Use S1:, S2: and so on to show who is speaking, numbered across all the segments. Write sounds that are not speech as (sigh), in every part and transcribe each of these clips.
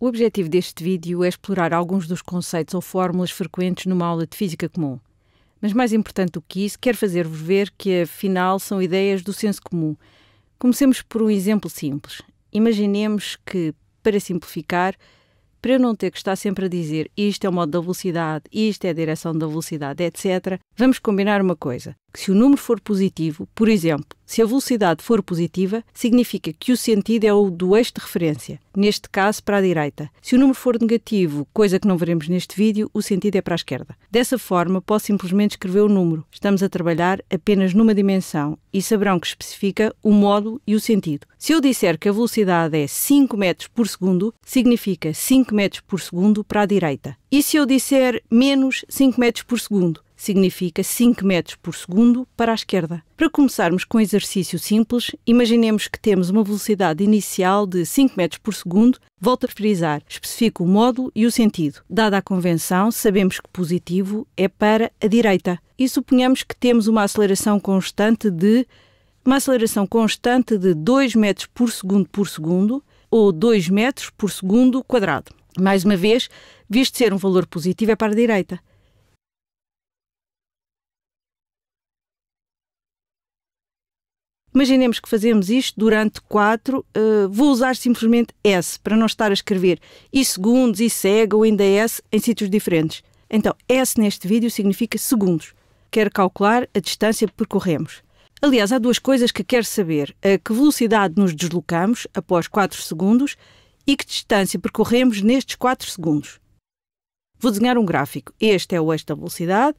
S1: O objetivo deste vídeo é explorar alguns dos conceitos ou fórmulas frequentes numa aula de física comum. Mas mais importante do que isso, quero fazer-vos ver que afinal são ideias do senso comum. Comecemos por um exemplo simples. Imaginemos que, para simplificar, para eu não ter que estar sempre a dizer isto é o modo da velocidade, isto é a direção da velocidade, etc., Vamos combinar uma coisa: que se o número for positivo, por exemplo, se a velocidade for positiva, significa que o sentido é o do eixo de referência, neste caso para a direita. Se o número for negativo, coisa que não veremos neste vídeo, o sentido é para a esquerda. Dessa forma, posso simplesmente escrever o número. Estamos a trabalhar apenas numa dimensão e saberão que especifica o módulo e o sentido. Se eu disser que a velocidade é 5 metros por segundo, significa 5 metros por segundo para a direita. E se eu disser menos 5 metros por segundo, significa 5 metros por segundo para a esquerda. Para começarmos com um exercício simples, imaginemos que temos uma velocidade inicial de 5 metros por segundo. Volto a frisar, especifico o módulo e o sentido. Dada a convenção, sabemos que positivo é para a direita e suponhamos que temos uma aceleração constante de uma aceleração constante de 2 metros por segundo por segundo ou 2 metros por segundo quadrado. Mais uma vez, visto ser um valor positivo, é para a direita. Imaginemos que fazemos isto durante quatro, uh, vou usar simplesmente S para não estar a escrever e segundos, e cega ou ainda S em sítios diferentes. Então, S neste vídeo significa segundos. Quero calcular a distância que percorremos. Aliás, há duas coisas que quero saber: a eh, que velocidade nos deslocamos após 4 segundos e que distância percorremos nestes 4 segundos. Vou desenhar um gráfico. Este é o eixo da velocidade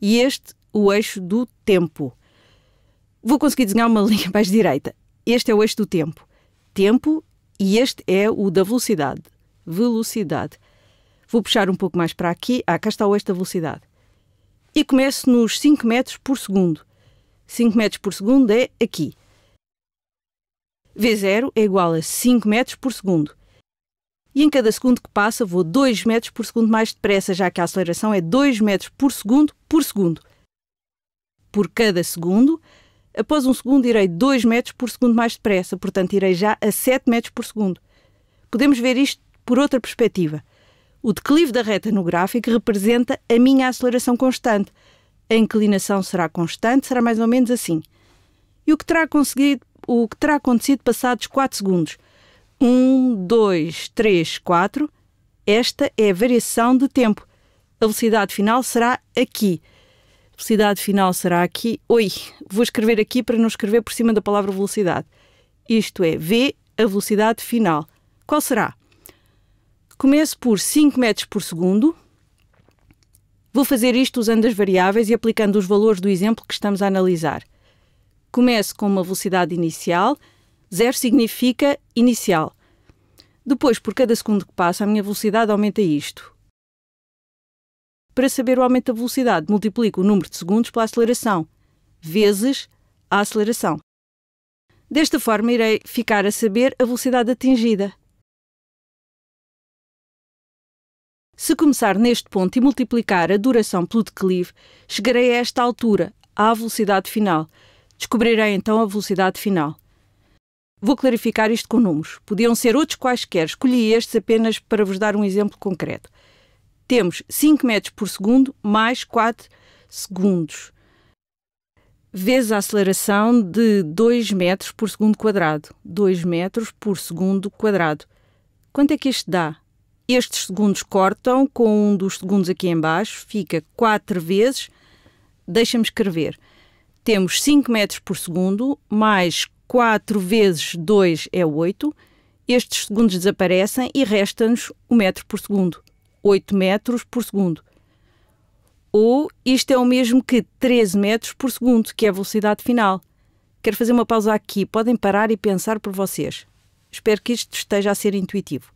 S1: e este o eixo do tempo. Vou conseguir desenhar uma (laughs) linha mais direita. Este é o eixo do tempo. Tempo e este é o da velocidade. Velocidade. Vou puxar um pouco mais para aqui. Ah, cá está o eixo da velocidade. E começo nos 5 metros por segundo. 5 metros por segundo é aqui. V0 é igual a 5 metros por segundo. E em cada segundo que passa, vou 2 metros por segundo mais depressa, já que a aceleração é 2 metros por segundo por segundo. Por cada segundo, Após um segundo, irei 2 metros por segundo mais depressa, portanto, irei já a 7 metros por segundo. Podemos ver isto por outra perspectiva. O declive da reta no gráfico representa a minha aceleração constante. A inclinação será constante, será mais ou menos assim. E o que terá, conseguido, o que terá acontecido passados 4 segundos? 1, 2, 3, 4. Esta é a variação de tempo. A velocidade final será aqui velocidade final será aqui. Oi, vou escrever aqui para não escrever por cima da palavra velocidade. Isto é, V, a velocidade final. Qual será? Começo por 5 metros por segundo. Vou fazer isto usando as variáveis e aplicando os valores do exemplo que estamos a analisar. Começo com uma velocidade inicial. Zero significa inicial. Depois, por cada segundo que passa, a minha velocidade aumenta isto. Para saber o aumento da velocidade, multiplico o número de segundos pela aceleração, vezes a aceleração. Desta forma, irei ficar a saber a velocidade atingida. Se começar neste ponto e multiplicar a duração pelo declive, chegarei a esta altura, à velocidade final. Descobrirei então a velocidade final. Vou clarificar isto com números. Podiam ser outros quaisquer, escolhi estes apenas para vos dar um exemplo concreto temos 5 metros por segundo mais 4 segundos, vezes a aceleração de 2 metros por segundo quadrado. 2 metros por segundo quadrado. Quanto é que isto dá? Estes segundos cortam com um dos segundos aqui embaixo, fica 4 vezes, deixa-me escrever. Temos 5 metros por segundo, mais 4 vezes 2 é 8. Estes segundos desaparecem e resta-nos 1 metro por segundo. 8 metros por segundo. Ou isto é o mesmo que 13 metros por segundo, que é a velocidade final. Quero fazer uma pausa aqui, podem parar e pensar por vocês. Espero que isto esteja a ser intuitivo.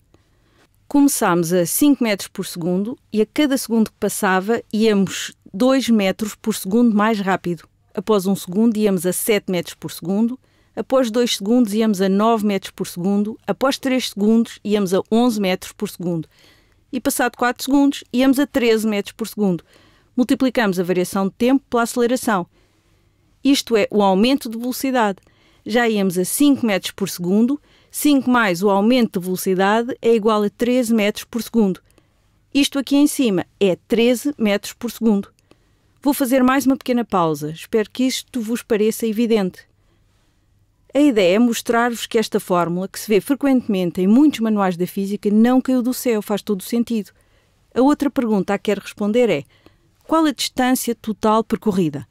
S1: Começámos a 5 metros por segundo e a cada segundo que passava íamos 2 metros por segundo mais rápido. Após 1 um segundo íamos a 7 metros por segundo, após 2 segundos íamos a 9 metros por segundo, após 3 segundos íamos a 11 metros por segundo e passado 4 segundos íamos a 13 metros por segundo. Multiplicamos a variação de tempo pela aceleração. Isto é, o aumento de velocidade. Já íamos a 5 metros por segundo, 5 mais o aumento de velocidade é igual a 13 metros por segundo. Isto aqui em cima é 13 metros por segundo. Vou fazer mais uma pequena pausa. Espero que isto vos pareça evidente. A ideia é mostrar-vos que esta fórmula, que se vê frequentemente em muitos manuais da física, não caiu do céu, faz todo o sentido. A outra pergunta a que quero responder é: qual a distância total percorrida?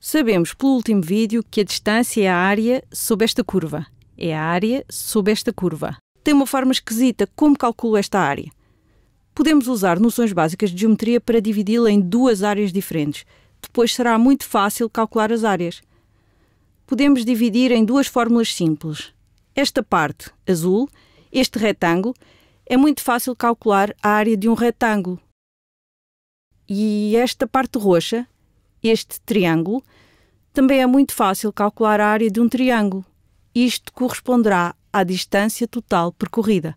S1: Sabemos pelo último vídeo que a distância é a área sob esta curva. É a área sob esta curva. Tem uma forma esquisita como calculo esta área. Podemos usar noções básicas de geometria para dividi-la em duas áreas diferentes. Depois será muito fácil calcular as áreas podemos dividir em duas fórmulas simples. Esta parte, azul, este retângulo, é muito fácil calcular a área de um retângulo. E esta parte roxa, este triângulo, também é muito fácil calcular a área de um triângulo. Isto corresponderá à distância total percorrida.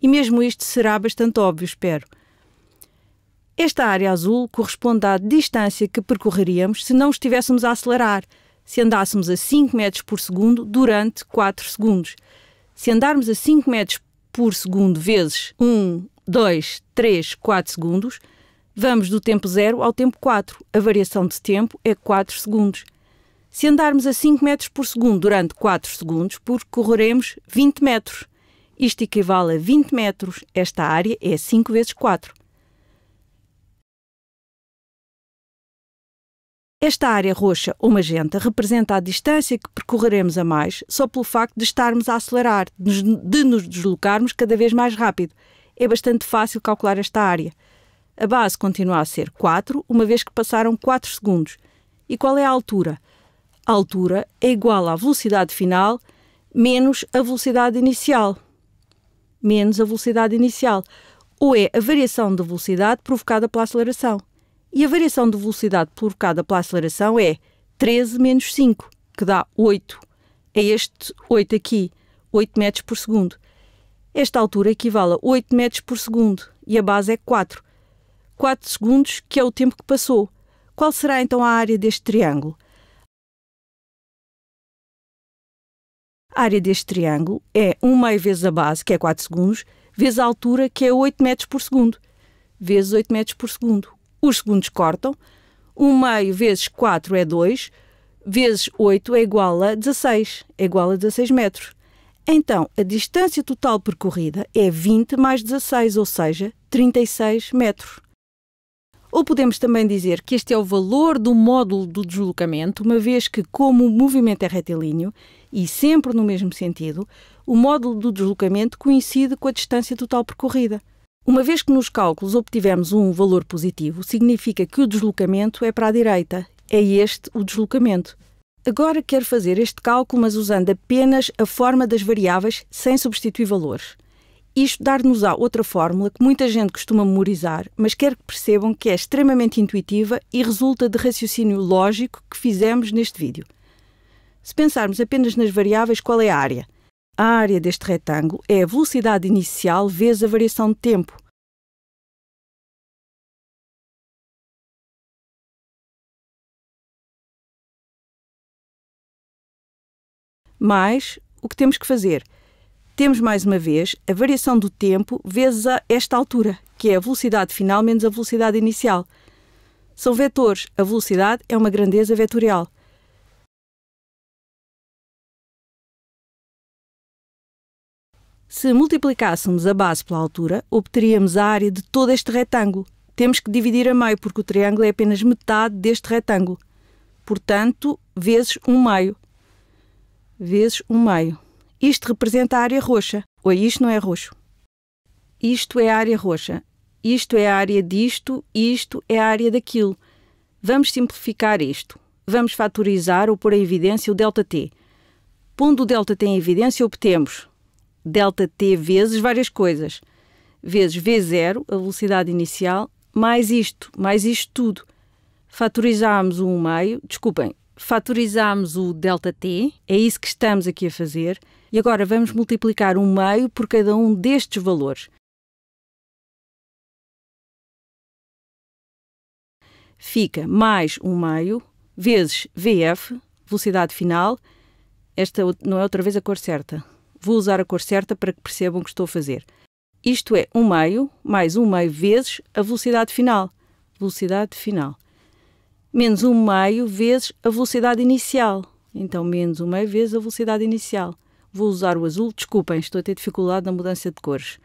S1: E mesmo isto será bastante óbvio, espero. Esta área azul corresponde à distância que percorreríamos se não estivéssemos a acelerar, se andássemos a 5 metros por segundo durante 4 segundos. Se andarmos a 5 metros por segundo vezes 1, 2, 3, 4 segundos, vamos do tempo 0 ao tempo 4. A variação de tempo é 4 segundos. Se andarmos a 5 metros por segundo durante 4 segundos, percorreremos 20 metros. Isto equivale a 20 metros. Esta área é 5 vezes 4. Esta área roxa ou magenta representa a distância que percorreremos a mais só pelo facto de estarmos a acelerar, de nos deslocarmos cada vez mais rápido. É bastante fácil calcular esta área. A base continua a ser 4, uma vez que passaram 4 segundos. E qual é a altura? A altura é igual à velocidade final menos a velocidade inicial. Menos a velocidade inicial. Ou é a variação da velocidade provocada pela aceleração. E a variação de velocidade provocada pela aceleração é 13 menos 5, que dá 8. É este 8 aqui, 8 metros por segundo. Esta altura equivale a 8 metros por segundo e a base é 4. 4 segundos, que é o tempo que passou. Qual será então a área deste triângulo? A área deste triângulo é 1 meio vezes a base, que é 4 segundos, vezes a altura, que é 8 metros por segundo. Vezes 8 metros por segundo os segundos cortam, 1 meio vezes 4 é 2, vezes 8 é igual a 16, é igual a 16 metros. Então, a distância total percorrida é 20 mais 16, ou seja, 36 metros. Ou podemos também dizer que este é o valor do módulo do deslocamento, uma vez que, como o movimento é retilíneo e sempre no mesmo sentido, o módulo do deslocamento coincide com a distância total percorrida. Uma vez que nos cálculos obtivemos um valor positivo, significa que o deslocamento é para a direita. É este o deslocamento. Agora quero fazer este cálculo, mas usando apenas a forma das variáveis sem substituir valores. Isto dar-nos-á outra fórmula que muita gente costuma memorizar, mas quero que percebam que é extremamente intuitiva e resulta de raciocínio lógico que fizemos neste vídeo. Se pensarmos apenas nas variáveis, qual é a área? A área deste retângulo é a velocidade inicial vezes a variação de tempo. Mais, o que temos que fazer? Temos mais uma vez a variação do tempo vezes a esta altura, que é a velocidade final menos a velocidade inicial. São vetores. A velocidade é uma grandeza vetorial. Se multiplicássemos a base pela altura, obteríamos a área de todo este retângulo. Temos que dividir a meio, porque o triângulo é apenas metade deste retângulo. Portanto, vezes 1 um meio. Vezes 1 um meio. Isto representa a área roxa. Ou isto não é roxo. Isto é a área roxa. Isto é a área disto, isto é a área daquilo. Vamos simplificar isto. Vamos fatorizar ou pôr em evidência o ΔT. Pondo o ΔT em evidência, obtemos delta t vezes várias coisas. Vezes v0, a velocidade inicial, mais isto, mais isto tudo. Fatorizámos o 1 meio, desculpem, faturizámos o delta t, é isso que estamos aqui a fazer, e agora vamos multiplicar um meio por cada um destes valores. Fica mais um meio vezes vf, velocidade final, esta não é outra vez a cor certa, Vou usar a cor certa para que percebam o que estou a fazer. Isto é 1 um meio mais 1 um meio vezes a velocidade final. Velocidade final. Menos 1 um meio vezes a velocidade inicial. Então, menos 1 meio vezes a velocidade inicial. Vou usar o azul, desculpem, estou a ter dificuldade na mudança de cores.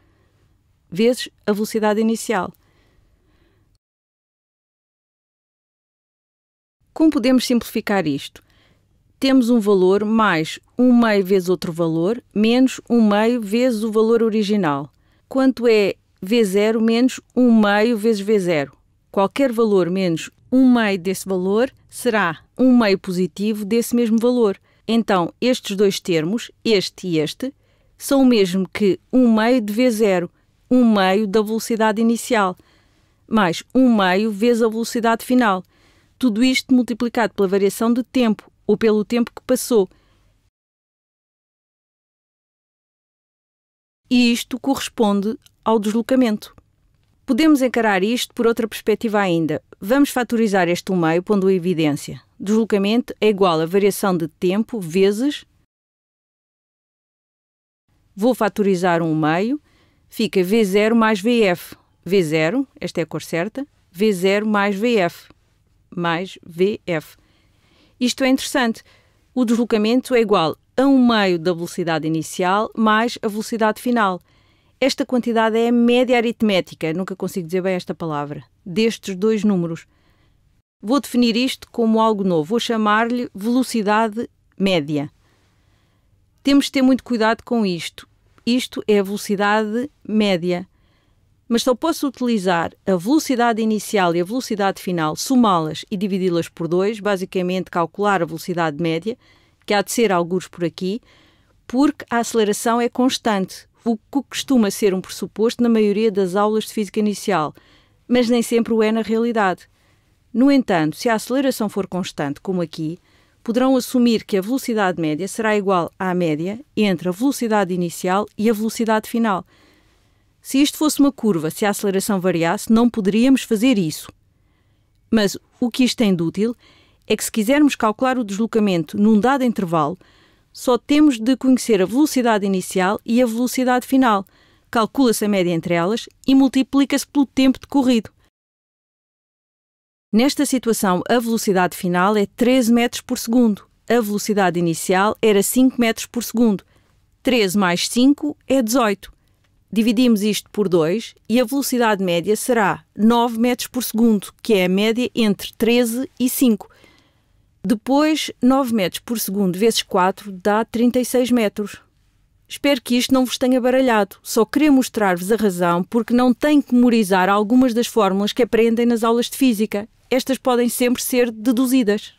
S1: Vezes a velocidade inicial. Como podemos simplificar isto? temos um valor mais um meio vezes outro valor, menos um meio vezes o valor original. Quanto é V0 menos um meio vezes V0? Qualquer valor menos um meio desse valor será um meio positivo desse mesmo valor. Então, estes dois termos, este e este, são o mesmo que um meio de V0, um meio da velocidade inicial, mais um meio vezes a velocidade final. Tudo isto multiplicado pela variação de tempo, ou pelo tempo que passou. E isto corresponde ao deslocamento. Podemos encarar isto por outra perspectiva ainda. Vamos fatorizar este 1 meio pondo a evidência. Deslocamento é igual a variação de tempo vezes. Vou fatorizar 1 meio, fica V0 mais VF. V0, esta é a cor certa, V0 mais VF, mais VF. Isto é interessante. O deslocamento é igual a um meio da velocidade inicial mais a velocidade final. Esta quantidade é a média aritmética, nunca consigo dizer bem esta palavra, destes dois números. Vou definir isto como algo novo, vou chamar-lhe velocidade média. Temos de ter muito cuidado com isto. Isto é a velocidade média mas só posso utilizar a velocidade inicial e a velocidade final, somá-las e dividi-las por dois, basicamente calcular a velocidade média, que há de ser alguns por aqui, porque a aceleração é constante, o que costuma ser um pressuposto na maioria das aulas de física inicial, mas nem sempre o é na realidade. No entanto, se a aceleração for constante, como aqui, poderão assumir que a velocidade média será igual à média entre a velocidade inicial e a velocidade final. Se isto fosse uma curva, se a aceleração variasse, não poderíamos fazer isso. Mas o que isto tem de útil é que, se quisermos calcular o deslocamento num dado intervalo, só temos de conhecer a velocidade inicial e a velocidade final. Calcula-se a média entre elas e multiplica-se pelo tempo decorrido. Nesta situação, a velocidade final é 13 metros por segundo. A velocidade inicial era 5 metros por segundo. 13 mais 5 é 18 dividimos isto por 2 e a velocidade média será 9 metros por segundo, que é a média entre 13 e 5. Depois, 9 metros por segundo vezes 4 dá 36 metros. Espero que isto não vos tenha baralhado, só queria mostrar-vos a razão porque não têm que memorizar algumas das fórmulas que aprendem nas aulas de física. Estas podem sempre ser deduzidas.